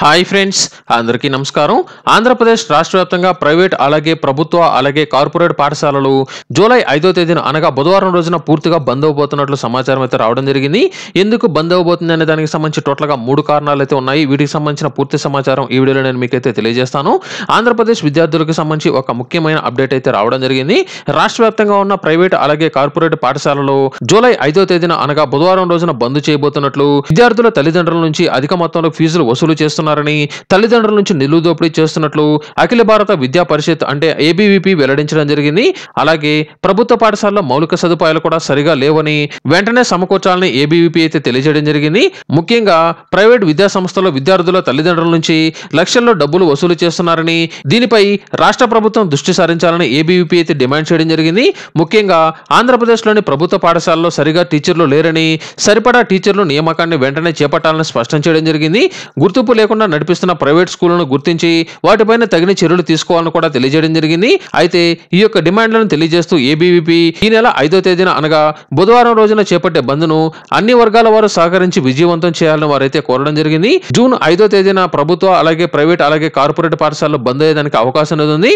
hi friends అందరికీ నమస్కారం ఆంధ్రప్రదేశ్ రాష్ట్ర వ్యాప్తంగా ప్రైవేట్ అలాగే ప్రభుత్వ అలాగే కార్పొరేట్ పాఠశాలలు జూలై ఐదో తేదీన అనగా బుధవారం రోజున పూర్తిగా బంద్ అవ్వబోతున్నట్లు సమాచారం అయితే రావడం జరిగింది ఎందుకు బంద్ అవ్వబోతుంది అనే దానికి సంబంధించి టోటల్గా మూడు కారణాలు అయితే ఉన్నాయి వీటికి సంబంధించిన పూర్తి సమాచారం ఈ వీడియోలో నేను మీకు అయితే తెలియజేస్తాను ఆంధ్రప్రదేశ్ విద్యార్థులకు సంబంధించి ఒక ముఖ్యమైన అప్డేట్ అయితే రావడం జరిగింది రాష్ట్ర వ్యాప్తంగా ఉన్న ప్రైవేట్ అలాగే కార్పొరేట్ పాఠశాలలు జూలై ఐదో తేదీన అనగా బుధవారం రోజున బంద్ చేయబోతున్నట్లు విద్యార్థుల తల్లిదండ్రుల నుంచి అధిక మొత్తంలో ఫీజులు వసూలు చేస్తున్నారు చేస్తున్నారని తల్లిదండ్రుల నుంచి నిలువు దోపిడీ చేస్తున్నట్లు అఖిల భారత విద్యా పరిషత్ అంటే ఏబీవీపీ వెల్లడించడం జరిగింది అలాగే ప్రభుత్వ పాఠశాలలో మౌలిక సదుపాయాలు కూడా సరిగా లేవని వెంటనే సమకూర్చాలని ఏబీవీపీ అయితే తెలియజేయడం జరిగింది ముఖ్యంగా ప్రైవేట్ విద్యా సంస్థల విద్యార్థుల తల్లిదండ్రుల నుంచి లక్షల్లో డబ్బులు వసూలు చేస్తున్నారని దీనిపై రాష్ట్ర ప్రభుత్వం దృష్టి సారించాలని ఏబీవీపీ అయితే డిమాండ్ చేయడం జరిగింది ముఖ్యంగా ఆంధ్రప్రదేశ్లోని ప్రభుత్వ పాఠశాలలో సరిగా టీచర్లు లేరని సరిపడా టీచర్లు నియామకాన్ని వెంటనే చేపట్టాలని స్పష్టం చేయడం జరిగింది గుర్తింపు లేకుండా లేకుండా నడిపిస్తున్న ప్రైవేట్ స్కూళ్లను గుర్తించి వాటిపైన తగిన చర్యలు తీసుకోవాలని కూడా తెలియజేయడం జరిగింది అయితే ఈ యొక్క డిమాండ్లను తెలియజేస్తూ ఏబీవీపీ ఈ నెల ఐదో తేదీన అనగా బుధవారం రోజున చేపట్టే బంద్ను అన్ని వర్గాల వారు సహకరించి విజయవంతం చేయాలని వారైతే కోరడం జరిగింది జూన్ ఐదో తేదీన ప్రభుత్వ అలాగే ప్రైవేట్ అలాగే కార్పొరేట్ పాఠశాలలో బంద్ అయ్యేదానికి అవకాశం ఉంది